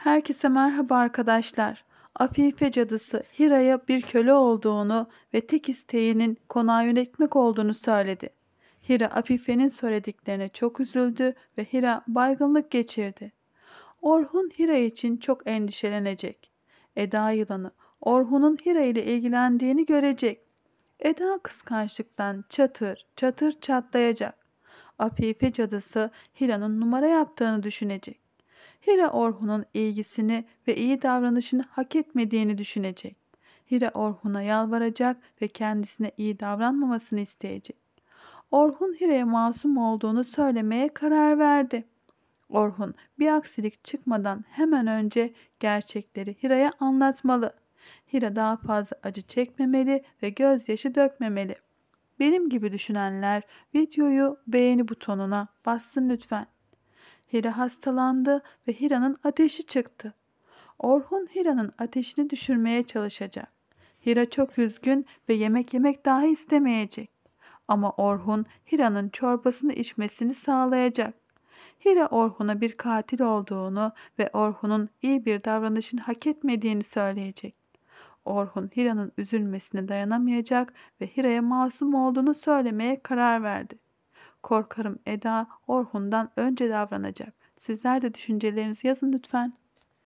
Herkese merhaba arkadaşlar. Afife cadısı Hira'ya bir köle olduğunu ve tek isteğinin konağı yönetmek olduğunu söyledi. Hira Afife'nin söylediklerine çok üzüldü ve Hira baygınlık geçirdi. Orhun Hira için çok endişelenecek. Eda yılanı Orhun'un Hira ile ilgilendiğini görecek. Eda kıskançlıktan çatır çatır çatlayacak. Afife cadısı Hira'nın numara yaptığını düşünecek. Hira Orhun'un ilgisini ve iyi davranışını hak etmediğini düşünecek. Hira Orhun'a yalvaracak ve kendisine iyi davranmamasını isteyecek. Orhun Hira'ya masum olduğunu söylemeye karar verdi. Orhun bir aksilik çıkmadan hemen önce gerçekleri Hira'ya anlatmalı. Hira daha fazla acı çekmemeli ve gözyaşı dökmemeli. Benim gibi düşünenler videoyu beğeni butonuna bassın lütfen. Hira hastalandı ve Hira'nın ateşi çıktı. Orhun Hira'nın ateşini düşürmeye çalışacak. Hira çok üzgün ve yemek yemek dahi istemeyecek. Ama Orhun Hira'nın çorbasını içmesini sağlayacak. Hira Orhun'a bir katil olduğunu ve Orhun'un iyi bir davranışın hak etmediğini söyleyecek. Orhun Hira'nın üzülmesine dayanamayacak ve Hira'ya masum olduğunu söylemeye karar verdi. Korkarım Eda Orhun'dan önce davranacak. Sizler de düşüncelerinizi yazın lütfen.